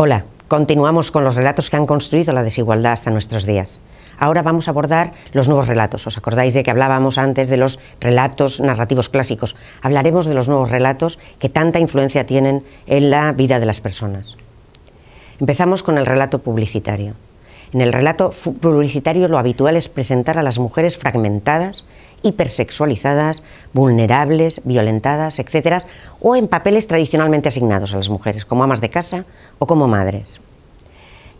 Hola, continuamos con los relatos que han construido la desigualdad hasta nuestros días. Ahora vamos a abordar los nuevos relatos. ¿Os acordáis de que hablábamos antes de los relatos narrativos clásicos? Hablaremos de los nuevos relatos que tanta influencia tienen en la vida de las personas. Empezamos con el relato publicitario. En el relato publicitario lo habitual es presentar a las mujeres fragmentadas hipersexualizadas, vulnerables, violentadas, etc., o en papeles tradicionalmente asignados a las mujeres, como amas de casa o como madres.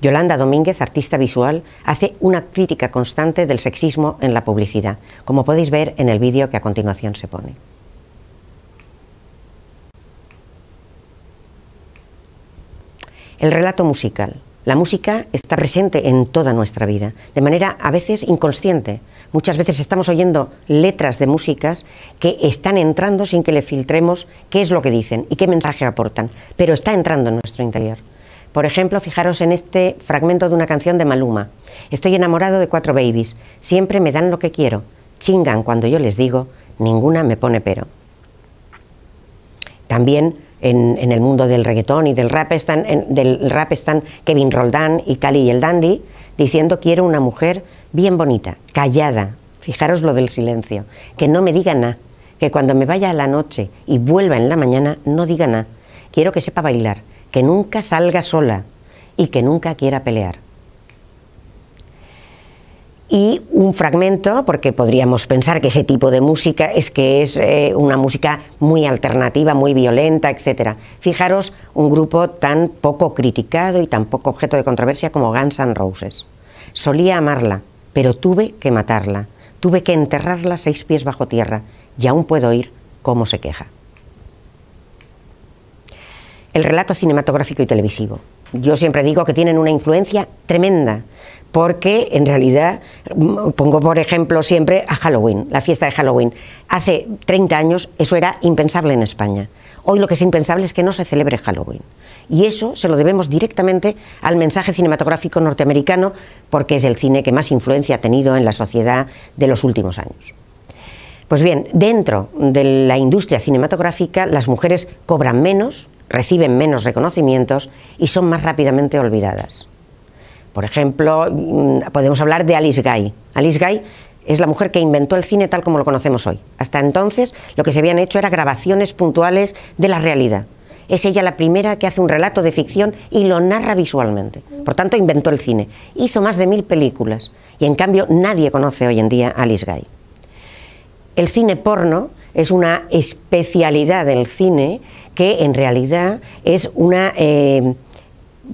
Yolanda Domínguez, artista visual, hace una crítica constante del sexismo en la publicidad, como podéis ver en el vídeo que a continuación se pone. El relato musical. La música está presente en toda nuestra vida, de manera a veces inconsciente, Muchas veces estamos oyendo letras de músicas que están entrando sin que le filtremos qué es lo que dicen y qué mensaje aportan, pero está entrando en nuestro interior. Por ejemplo, fijaros en este fragmento de una canción de Maluma. Estoy enamorado de cuatro babies, siempre me dan lo que quiero, chingan cuando yo les digo, ninguna me pone pero. También en, el mundo del reggaetón y del rap están, del rap están Kevin Roldán y Cali y el Dandy diciendo quiero una mujer bien bonita, callada, fijaros lo del silencio, que no me diga nada, que cuando me vaya a la noche y vuelva en la mañana no diga nada, quiero que sepa bailar, que nunca salga sola y que nunca quiera pelear. Y un fragmento, porque podríamos pensar que ese tipo de música es que es eh, una música muy alternativa, muy violenta, etc. Fijaros, un grupo tan poco criticado y tan poco objeto de controversia como Guns N' Roses. Solía amarla, pero tuve que matarla, tuve que enterrarla seis pies bajo tierra y aún puedo oír cómo se queja. El relato cinematográfico y televisivo. Yo siempre digo que tienen una influencia tremenda porque en realidad, mm, pongo por ejemplo siempre a Halloween, la fiesta de Halloween. Hace 30 años eso era impensable en España. Hoy lo que es impensable es que no se celebre Halloween. Y eso se lo debemos directamente al mensaje cinematográfico norteamericano, porque es el cine que más influencia ha tenido en la sociedad de los últimos años. Pues bien, dentro de la industria cinematográfica las mujeres cobran menos, reciben menos reconocimientos y son más rápidamente olvidadas. Por ejemplo, mm, podemos hablar de Alice Guy. Alice Guy es la mujer que inventó el cine tal como lo conocemos hoy. Hasta entonces lo que se habían hecho era grabaciones puntuales de la realidad. Es ella la primera que hace un relato de ficción y lo narra visualmente. Por tanto, inventó el cine. Hizo más de mil películas y en cambio nadie conoce hoy en día a Alice Guy. El cine porno es una especialidad del cine que en realidad es una eh,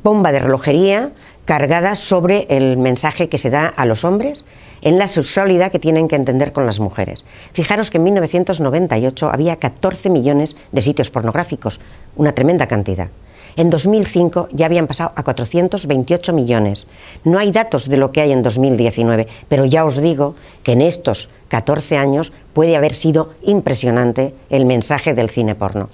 bomba de relojería cargadas sobre el mensaje que se da a los hombres en la sexualidad que tienen que entender con las mujeres. Fijaros que en 1998 había 14 millones de sitios pornográficos, una tremenda cantidad. En 2005 ya habían pasado a 428 millones. No hay datos de lo que hay en 2019, pero ya os digo que en estos 14 años puede haber sido impresionante el mensaje del cine porno.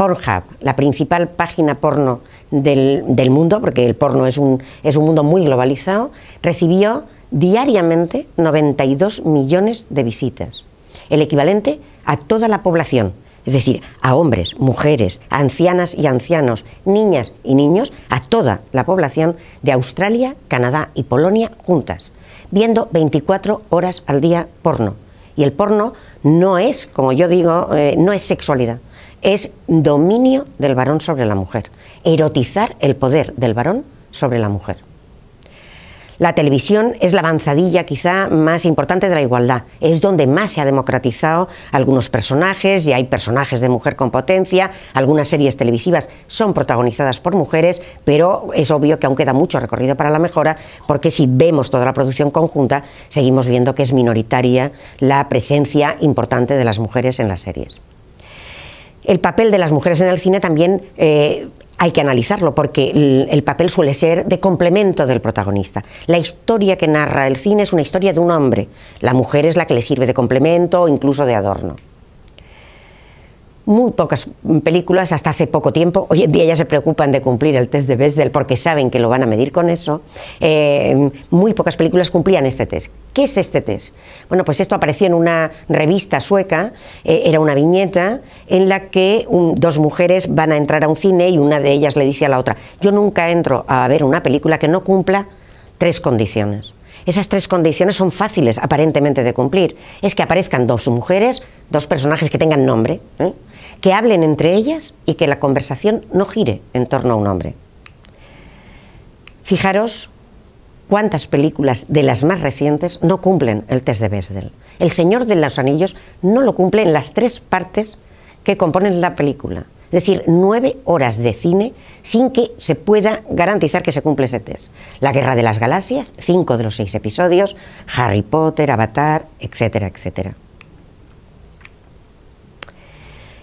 Pornhub, la principal página porno del, mundo, porque el porno es un, es un mundo muy globalizado, recibió diariamente 92 millones de visitas, el equivalente a toda la población, es decir, a hombres, mujeres, ancianas y ancianos, niñas y niños, a toda la población de Australia, Canadá y Polonia juntas, viendo 24 horas al día porno. Y el porno no es, como yo digo, eh, no es sexualidad es dominio del varón sobre la mujer, erotizar el poder del varón sobre la mujer. La televisión es la avanzadilla quizá más importante de la igualdad. Es donde más se ha democratizado algunos personajes y hay personajes de mujer con potencia. Algunas series televisivas son protagonizadas por mujeres, pero es obvio que aún queda mucho recorrido para la mejora porque si vemos toda la producción conjunta, seguimos viendo que es minoritaria la presencia importante de las mujeres en las series el papel de las mujeres en el cine también eh, hay que analizarlo, porque el, el, papel suele ser de complemento del protagonista. La historia que narra el cine es una historia de un hombre. La mujer es la que le sirve de complemento o incluso de adorno muy pocas películas hasta hace poco tiempo. Hoy en día ya se preocupan de cumplir el test de Bessel porque saben que lo van a medir con eso. Eh, muy pocas películas cumplían este test. ¿Qué es este test? Bueno, pues esto apareció en una revista sueca, eh, era una viñeta en la que dos mujeres van a entrar a un cine y una de ellas le dice a la otra, yo nunca entro a ver una película que no cumpla tres condiciones. Esas tres condiciones son fáciles aparentemente de cumplir. Es que aparezcan dos mujeres, dos personajes que tengan nombre, ¿eh? que hablen entre ellas y que la conversación no gire en torno a un hombre. Fijaros cuántas películas de las más recientes no cumplen el test de Besdel. El Señor de los Anillos no lo cumple en las tres partes que componen la película. Es decir, nueve horas de cine sin que se pueda garantizar que se cumple ese test. La Guerra de las Galaxias, cinco de los seis episodios, Harry Potter, Avatar, etcétera, etcétera.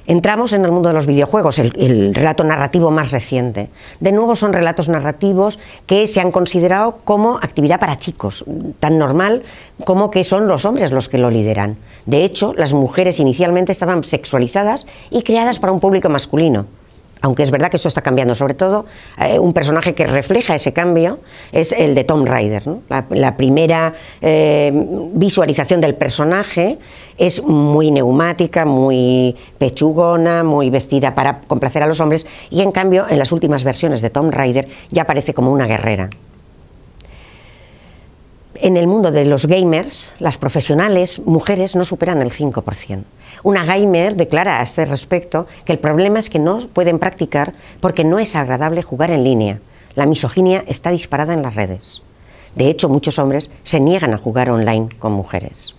Entramos en el mundo de los videojuegos, el, relato narrativo más reciente. De nuevo son relatos narrativos que se han considerado como actividad para chicos, tan normal como que son los hombres los que lo lideran. De hecho, las mujeres inicialmente estaban sexualizadas y creadas para un público masculino aunque es verdad que esto está cambiando, sobre todo eh, un personaje que refleja ese cambio es el de Tom Rider. La, primera eh, visualización del personaje es muy neumática, muy pechugona, muy vestida para complacer a los hombres y en cambio en las últimas versiones de Tom Rider ya aparece como una guerrera en el mundo de los gamers, las profesionales mujeres no superan el 5%. Una gamer declara a este respecto que el problema es que no pueden practicar porque no es agradable jugar en línea. La misoginia está disparada en las redes. De hecho, muchos hombres se niegan a jugar online con mujeres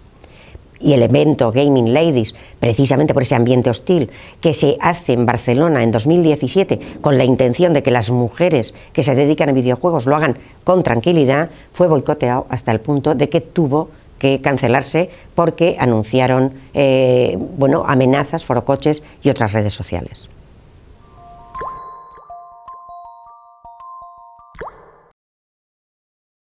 y el evento Gaming Ladies, precisamente por ese ambiente hostil, que se hace en Barcelona en 2017 con la intención de que las mujeres que se dedican a videojuegos lo hagan con tranquilidad, fue boicoteado hasta el punto de que tuvo que cancelarse porque anunciaron eh, bueno, amenazas, forocoches y otras redes sociales.